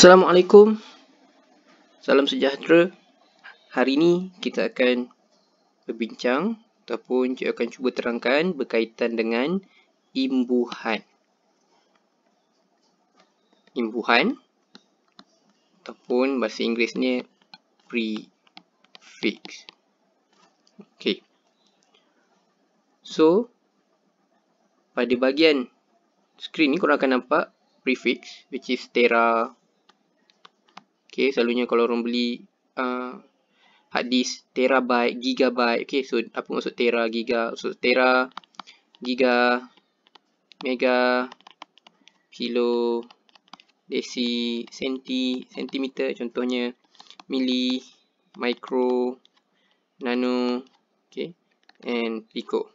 Assalamualaikum Salam sejahtera Hari ini kita akan berbincang ataupun saya akan cuba terangkan berkaitan dengan imbuhan imbuhan ataupun bahasa Inggerisnya prefix ok so pada bahagian skrin ni korang akan nampak prefix which is tera Okay, selalunya kalau orang beli uh, hard disk terabyte, gigabyte. Okay, so apa maksud tera, giga? So tera, giga, mega, kilo, desi, senti, sentimeter contohnya, mili, micro, nano, okay, and pico.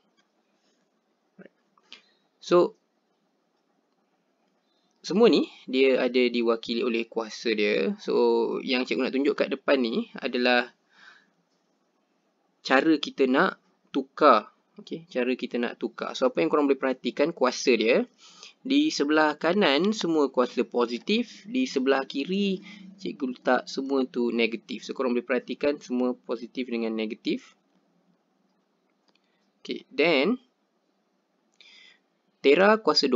So, semua ni dia ada diwakili oleh kuasa dia. So yang cikgu nak tunjuk kat depan ni adalah cara kita nak tukar. Okey, cara kita nak tukar. So apa yang korang boleh perhatikan kuasa dia di sebelah kanan semua kuasa positif, di sebelah kiri cikgu letak semua tu negatif. So korang boleh perhatikan semua positif dengan negatif. Okey, then Tera kuasa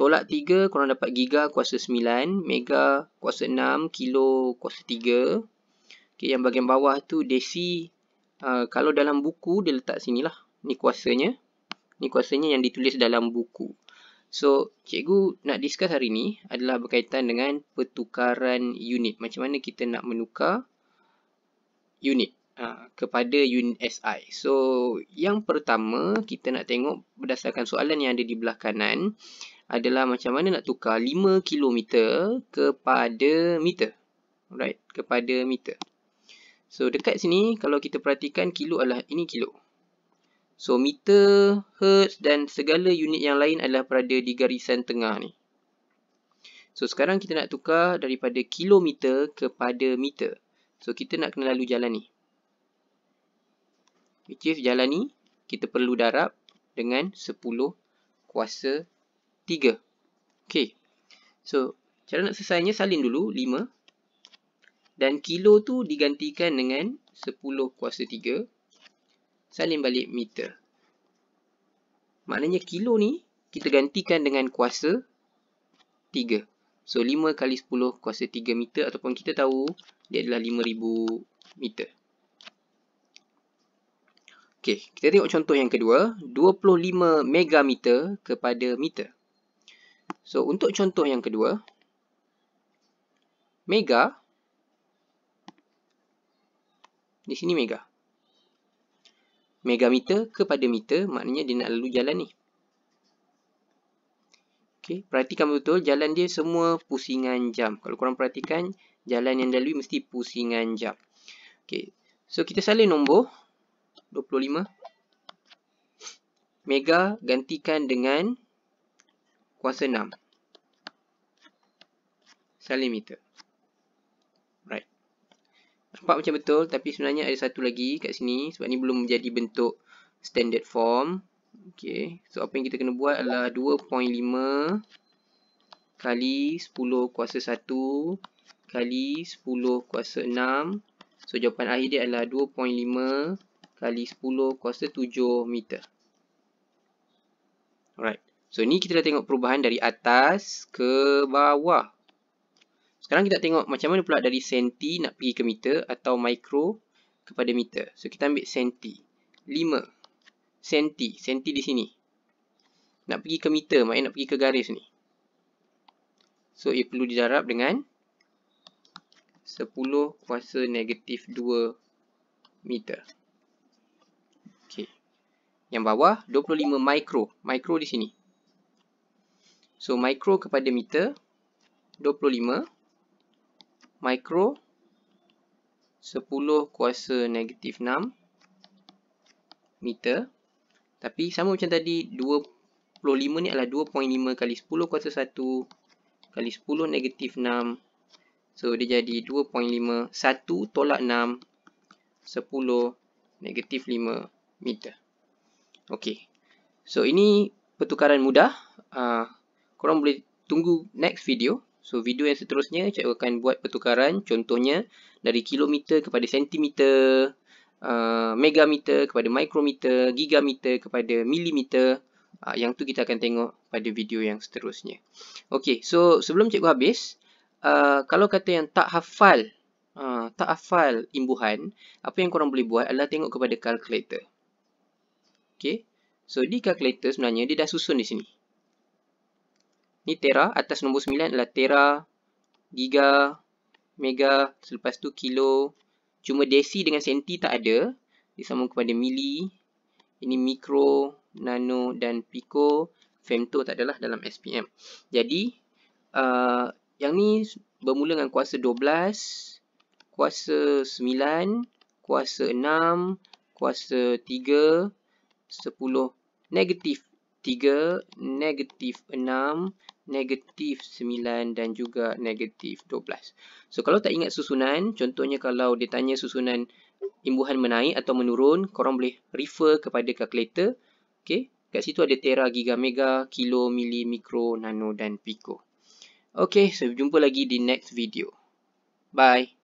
tolak 3 korang dapat giga kuasa 9 mega kuasa 6 kilo kuasa 3 okay, yang bahagian bawah tu desi uh, kalau dalam buku dia letak sini lah ni kuasanya ni kuasanya yang ditulis dalam buku so cikgu nak discuss hari ni adalah berkaitan dengan pertukaran unit macam mana kita nak menukar unit Ha, kepada unit SI So yang pertama kita nak tengok berdasarkan soalan yang ada di belah kanan adalah macam mana nak tukar 5 km kepada meter. Alright, kepada meter. So dekat sini kalau kita perhatikan kilo adalah ini kilo. So meter, hertz dan segala unit yang lain adalah berada di garisan tengah ni. So sekarang kita nak tukar daripada kilometer kepada meter. So kita nak kena lalu jalan ni. Which is jalan ni kita perlu darab dengan 10 kuasa 3. Okey. So, cara nak selesainya salin dulu 5 dan kilo tu digantikan dengan 10 kuasa 3 salin balik meter. Maknanya kilo ni kita gantikan dengan kuasa 3. So, 5 kali 10 kuasa 3 meter ataupun kita tahu dia adalah 5,000 meter. Okey, kita tengok contoh yang kedua. 25 megameter kepada meter. So, untuk contoh yang kedua, mega, di sini mega. Megameter kepada meter, maknanya dia nak lalu jalan ni. Okay, perhatikan betul jalan dia semua pusingan jam. Kalau korang perhatikan, jalan yang dilalui mesti pusingan jam. Okay, so kita salin nombor 25. Mega gantikan dengan kuasa 6 sel meter right nampak macam betul tapi sebenarnya ada satu lagi kat sini sebab ni belum menjadi bentuk standard form okey so apa yang kita kena buat adalah 2.5 kali 10 kuasa 1 kali 10 kuasa 6 so jawapan akhir dia adalah 2.5 kali 10 kuasa 7 meter alright So ni kita dah tengok perubahan dari atas ke bawah. Sekarang kita tengok macam mana pula dari senti nak pergi ke meter atau mikro kepada meter. So kita ambil senti. 5 senti. Senti di sini. Nak pergi ke meter maknanya nak pergi ke garis ni. So ia perlu didarab dengan 10 kuasa negatif 2 meter. Okay. Yang bawah 25 mikro. Mikro di sini. So micro kepada meter 25 micro 10 kuasa negatif 6 meter tapi sama macam tadi 25 ni adalah 2.5 kali 10 kuasa 1 kali 10 negatif 6 so dia jadi 2.5 1 tolak 6 10 negatif 5 meter ok so ini pertukaran mudah uh, korang boleh tunggu next video. So, video yang seterusnya, cikgu akan buat pertukaran. Contohnya, dari kilometer kepada sentimeter, uh, megameter kepada mikrometer, gigameter kepada milimeter. Uh, yang tu kita akan tengok pada video yang seterusnya. Okey, so sebelum cikgu habis, uh, kalau kata yang tak hafal, uh, tak hafal imbuhan, apa yang korang boleh buat adalah tengok kepada calculator. Okey, so di calculator sebenarnya dia dah susun di sini ni tera atas nombor 9 adalah tera giga mega selepas tu kilo cuma desi dengan senti tak ada disamakan kepada mili ini mikro nano dan pico femto tak adalah dalam SPM jadi uh, yang ni bermula dengan kuasa 12 kuasa 9 kuasa 6 kuasa 3 10 negatif 3, negatif 6, negatif 9 dan juga negatif 12. So, kalau tak ingat susunan, contohnya kalau dia tanya susunan imbuhan menaik atau menurun, korang boleh refer kepada kalkulator. Okay, kat situ ada tera, giga, mega, kilo, mili, mikro, nano dan pico. Okay, so jumpa lagi di next video. Bye.